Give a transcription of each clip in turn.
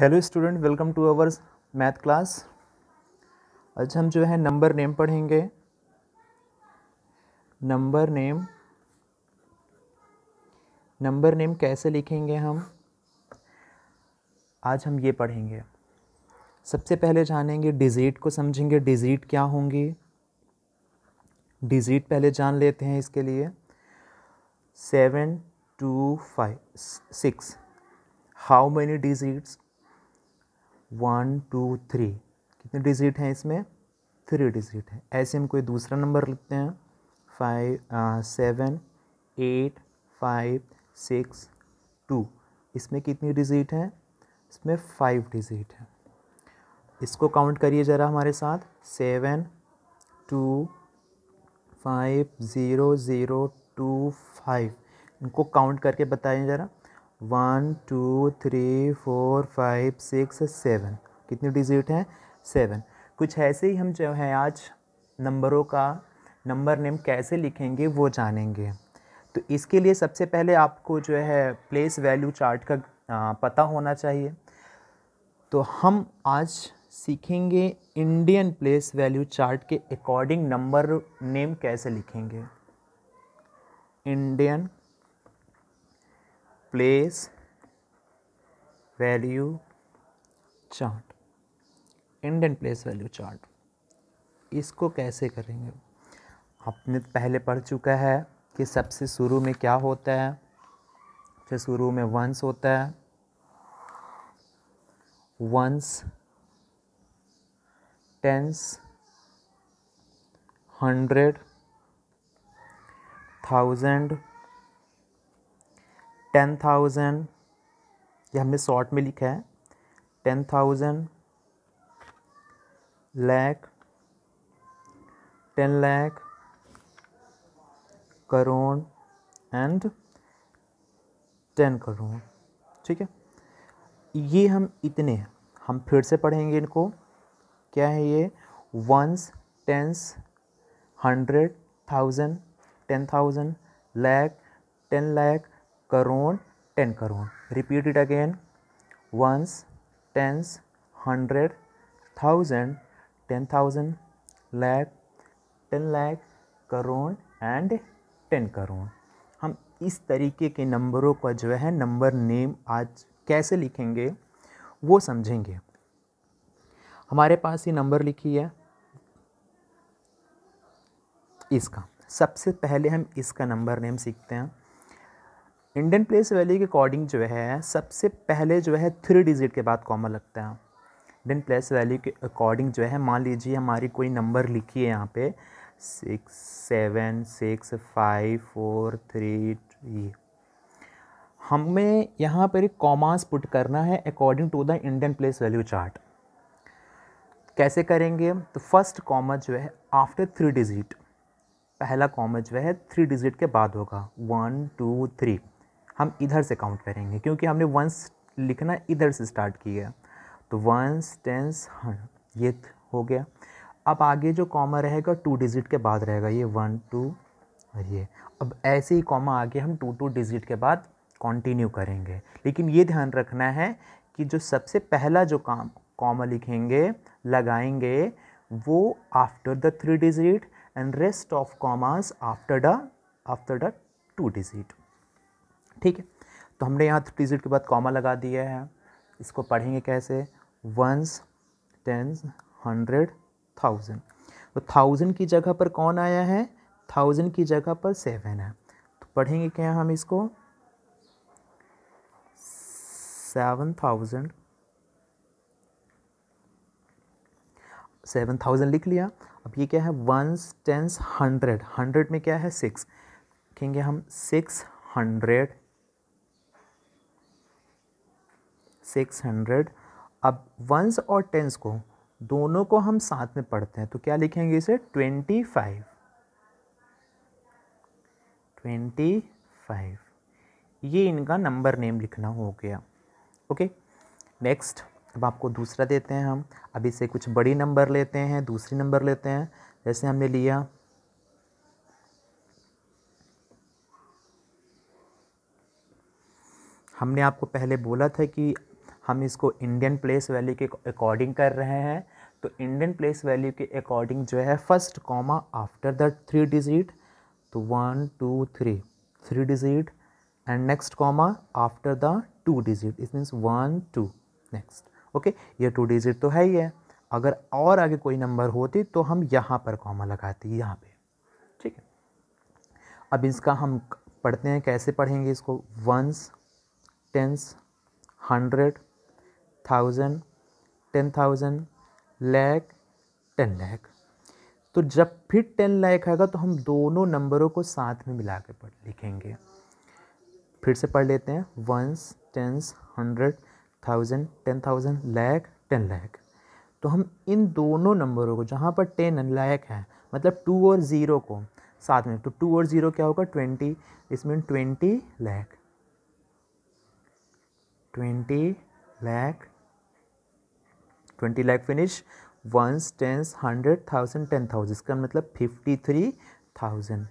Hello student welcome to ours math class आज हम जो है नंबर नेम पढ़ेंगे नंबर नेम नंबर नेम कैसे लिखेंगे हम आज हम ये पढ़ेंगे सबसे पहले जानेंगे डिजिट को समझेंगे डिजिट क्या होंगी डिजिट पहले जान लेते हैं इसके लिए seven two five six how many digits one two three कितने डिजिट हैं इसमें थ्री डिजिट है ऐसे हम कोई दूसरा नंबर लिखते हैं five seven eight five six two इसमें कितनी डिजिट हैं इसमें फाइव डिजिट है इसको काउंट करिए ज़रा हमारे साथ seven two five zero zero two five इनको काउंट करके बताइए ज़रा one two three four five six seven कितने डिजिट हैं सेवन कुछ ऐसे ही हम जो हैं आज नंबरों का नंबर नेम कैसे लिखेंगे वो जानेंगे तो इसके लिए सबसे पहले आपको जो है प्लेस वैल्यू चार्ट का पता होना चाहिए तो हम आज सीखेंगे इंडियन प्लेस वैल्यू चार्ट के अकॉर्डिंग नंबर नेम कैसे लिखेंगे Indian place value chart and and place value chart इसको कैसे करेंगे आपने तो पहले पढ़ चुका है कि सबसे शुरू में क्या होता है फिर शुरू में वंस होता है ones tens hundred thousand ten thousand ये हमने शॉर्ट में लिखा है ten thousand lakh ten lakh crore and ten crore ठीक है ये हम इतने हैं हम फिर से पढ़ेंगे इनको क्या है ये ones tens hundred thousand ten thousand lakh ten lakh crore ten crore repeat it again ones tens hundred thousand ten thousand lakh ten lakh crore and ten crore हम इस तरीके के नंबरों का जो है नंबर नेम आज कैसे लिखेंगे वो समझेंगे हमारे पास ये नंबर लिखी है इसका सबसे पहले हम इसका नंबर नेम सीखते हैं इंडियन प्लेस वैल्यू के अकॉर्डिंग जो है सबसे पहले जो है थ्री डिजिट के बाद कॉमा लगता है इंडियन प्लेस वैल्यू के अकॉर्डिंग जो है मान लीजिए हमारी कोई नंबर लिखी है यहाँ पे six seven six five four three three हमें यहाँ पर एक कॉमास पुट करना है according to the Indian place value chart कैसे करेंगे तो फर्स्ट कॉमा जो है आफ्टर थ्री डिजिट पहला कॉमा जो है थ्री डिजिट के बाद होगा वन टू थ्री हम इधर से काउंट करेंगे क्योंकि हमने वंस लिखना इधर से स्टार्ट किया तो वंस टेंस हाँ, ये हो गया अब आगे जो कॉमा रहेगा टू डिजिट के बाद रहेगा ये वन टू और ये अब ऐसे ही कॉमा आगे हम टू टू डिजिट के बाद कंटिन्यू करेंगे लेकिन ये ध्यान रखना है कि जो सबसे पहला जो काम कॉमा लिखेंगे लगाएंगे वो after the three digit and rest of commas after the after the two digit ठीक है तो हमने यहाँ थ्री के बाद कॉमा लगा दिया है इसको पढ़ेंगे कैसे वंस टेंस हंड्रेड थाउजेंड तो थाउजेंड की जगह पर कौन आया है थाउजेंड की जगह पर सेवन है तो पढ़ेंगे क्या हम इसको सेवन थाउजेंड सेवन थाउजेंड लिख लिया अब ये क्या है वंस टेंस हंड्रेड हंड्रेड में क्या है सिक्स लिखेंगे हम सिक्स हंड्रेड सिक्स हंड्रेड अब वंस और टेंस को दोनों को हम साथ में पढ़ते हैं तो क्या लिखेंगे इसे ट्वेंटी फाइव ट्वेंटी फाइव ये इनका नंबर नेम लिखना हो गया ओके नेक्स्ट अब आपको दूसरा देते हैं हम अब इसे कुछ बड़ी नंबर लेते हैं दूसरी नंबर लेते हैं जैसे हमने लिया हमने आपको पहले बोला था कि हम इसको इंडियन प्लेस वैल्यू के अकॉर्डिंग कर रहे हैं तो इंडियन प्लेस वैल्यू के अकॉर्डिंग जो है first comma after the three digit तो one two three three digit and next comma after the two digit it means one two next okay ये टू डिजिट तो है ही है अगर और आगे कोई नंबर होती तो हम यहाँ पर कॉमा लगाते यहाँ पे ठीक है अब इसका हम पढ़ते हैं कैसे पढ़ेंगे इसको ones tens hundred thousand ten thousand lakh ten lakh तो जब फिर टेन लैख आएगा तो हम दोनों नंबरों को साथ में मिला के पढ़ लिखेंगे फिर से पढ़ लेते हैं ones tens hundred thousand ten thousand lakh ten lakh तो हम इन दोनों नंबरों को जहाँ पर टेन लैख है मतलब टू और ज़ीरो को साथ में तो टू और ज़ीरो क्या होगा ट्वेंटी इसमें twenty lakh twenty lakh twenty lakh finish ones tens hundred thousand ten thousand इसका मतलब fifty three thousand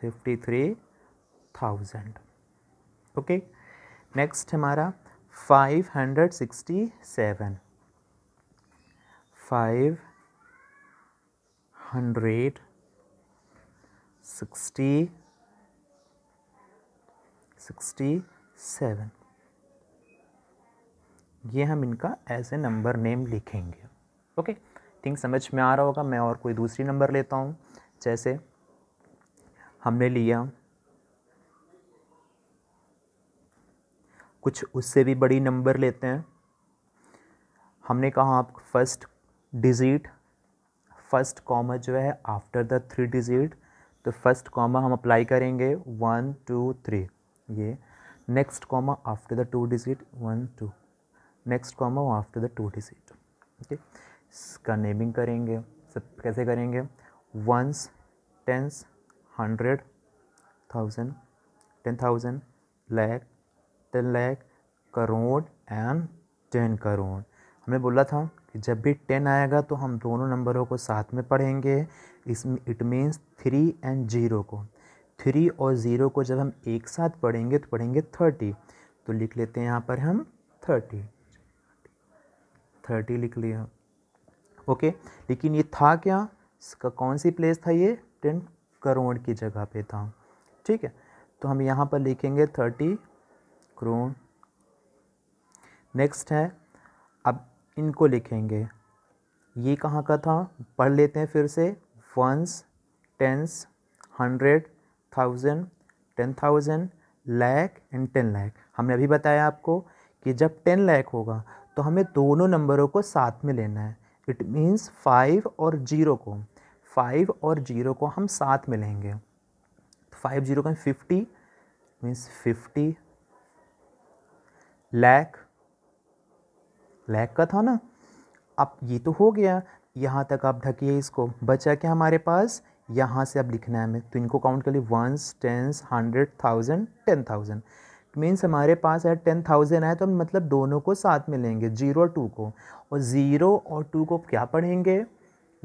fifty three thousand okay next हमारा five hundred sixty seven five hundred sixty sixty seven ये हम इनका एज ए नंबर नेम लिखेंगे okay think समझ में आ रहा होगा मैं और कोई दूसरी नंबर लेता हूँ जैसे हमने लिया कुछ उससे भी बड़ी नंबर लेते हैं हमने कहा आप फर्स्ट डिजिट फर्स्ट कॉमा जो है आफ्टर द थ्री डिजिट तो फर्स्ट कॉमा हम अप्लाई करेंगे वन टू थ्री ये next comma after the two digit one two next comma after the two digit okay इसका नेमिंग करेंगे सब कैसे करेंगे ones tens hundred thousand ten thousand lakh ten lakh crore and ten crore हमने बोला था कि जब भी टेन आएगा तो हम दोनों नंबरों को साथ में पढ़ेंगे इसमें it means three and zero को थ्री और ज़ीरो को जब हम एक साथ पढ़ेंगे तो पढ़ेंगे थर्टी तो लिख लेते हैं यहाँ पर हम थर्टी थर्टी लिख लिया ओके लेकिन ये था क्या इसका कौन सी प्लेस था ये टेन करोड़ की जगह पे था ठीक है तो हम यहाँ पर लिखेंगे थर्टी करोड़ नेक्स्ट है अब इनको लिखेंगे ये कहाँ का था पढ़ लेते हैं फिर से ones tens hundred thousand ten thousand lakh and ten lakh हमने अभी बताया आपको कि जब टेन लैक होगा तो हमें दोनों नंबरों को साथ में लेना है इट मीन्स फाइव और जीरो को फाइव और जीरो को हम साथ में लेंगे फाइव जीरो का fifty means fifty lakh lakh का था ना अब ये तो हो गया यहाँ तक आप ढकिए इसको बचा क्या हमारे पास यहाँ से अब लिखना है हमें तो इनको काउंट कर लिए ones tens hundred thousand ten thousand means हमारे पास है टेन थाउजेंड आए तो हम मतलब दोनों को साथ में लेंगे जीरो और टू को और ज़ीरो और टू को क्या पढ़ेंगे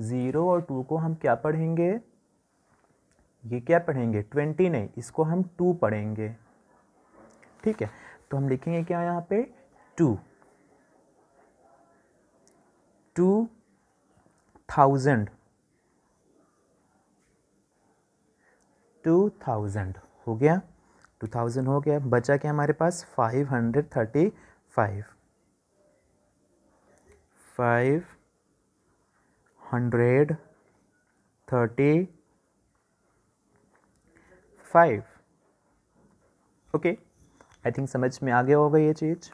ज़ीरो और टू को हम क्या पढ़ेंगे ये क्या पढ़ेंगे ट्वेंटी नहीं इसको हम टू पढ़ेंगे ठीक है तो हम लिखेंगे क्या यहाँ पे two two thousand two thousand हो गया टू थाउजेंड हो गया बचा क्या हमारे पास five hundred thirty five five hundred thirty five okay I think समझ में आ गया होगा ये चीज़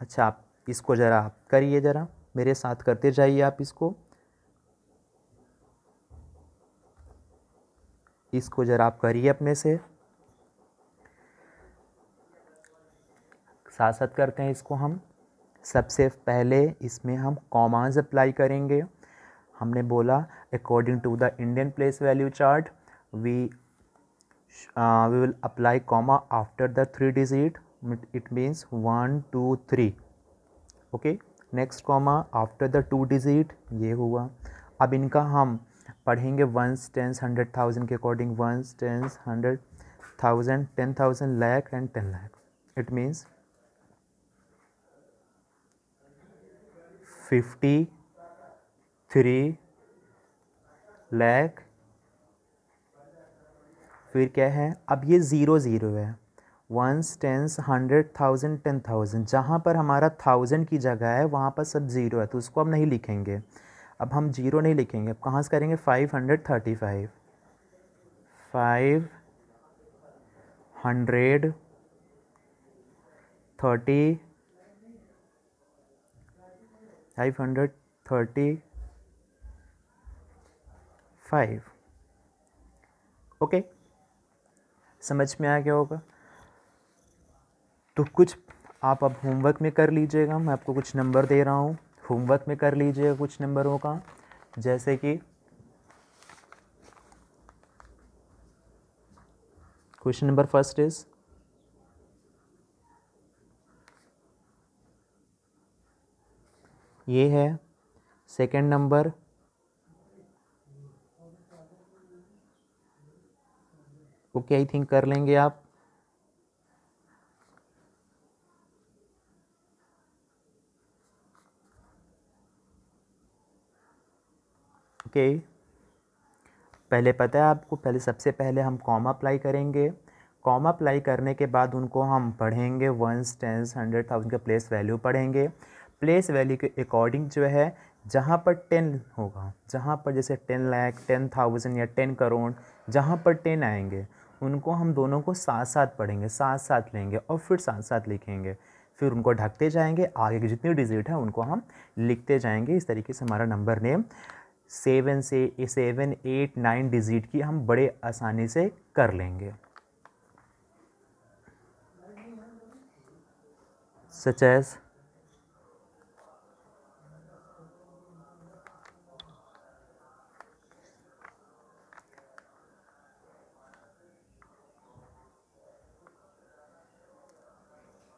अच्छा आप इसको ज़रा आप करिए ज़रा मेरे साथ करते जाइए आप इसको इसको ज़रा आप करिए अपने से साथ साथ करते हैं इसको हम सबसे पहले इसमें हम कॉमांस अप्लाई करेंगे हमने बोला according to the Indian place value chart we we will apply comma after the three digit it means one two three okay next comma after the two digit ये हुआ अब इनका हम पढ़ेंगे वंस टेंस हंड्रेड थाउजेंड के according ones tens hundred thousand ten thousand lakh and ten lakh it means fifty three lakh फिर क्या है अब ये ज़ीरो ज़ीरो है ones tens hundred thousand ten thousand जहाँ पर हमारा थाउजेंड की जगह है वहाँ पर सब ज़ीरो है तो उसको हम नहीं लिखेंगे अब हम जीरो नहीं लिखेंगे अब कहाँ से करेंगे five hundred thirty five five hundred thirty five hundred thirty five okay समझ में आ गया होगा तो कुछ आप अब होमवर्क में कर लीजिएगा मैं आपको कुछ नंबर दे रहा हूँ होमवर्क में कर लीजिएगा कुछ नंबरों का जैसे कि क्वेश्चन नंबर फर्स्ट इज ये है second number okay I think कर लेंगे आप ओके पहले पता है आपको पहले सबसे पहले हम कॉम अप्लाई करेंगे कॉम अप्लाई करने के बाद उनको हम पढ़ेंगे वंस टेंस हंड्रेड थाउजेंड का प्लेस वैल्यू पढ़ेंगे प्लेस वैल्यू के अकॉर्डिंग जो है जहाँ पर टेन होगा जहाँ पर जैसे टेन लाख टेन थाउजेंड या टेन करोड़ जहाँ पर टेन आएंगे उनको हम दोनों को साथ साथ पढ़ेंगे साथ साथ लेंगे और फिर साथ साथ लिखेंगे फिर उनको ढकते जाएंगे आगे की जितनी डिजिट है उनको हम लिखते जाएंगे इस तरीके से हमारा नंबर नेम सेवन से सेवन एट नाइन डिजिट की हम बड़े आसानी से कर लेंगे सच एज़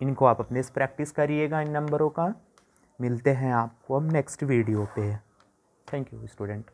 इनको आप अपने से प्रैक्टिस करिएगा इन नंबरों का मिलते हैं आपको अब नेक्स्ट वीडियो पे Thank you, student.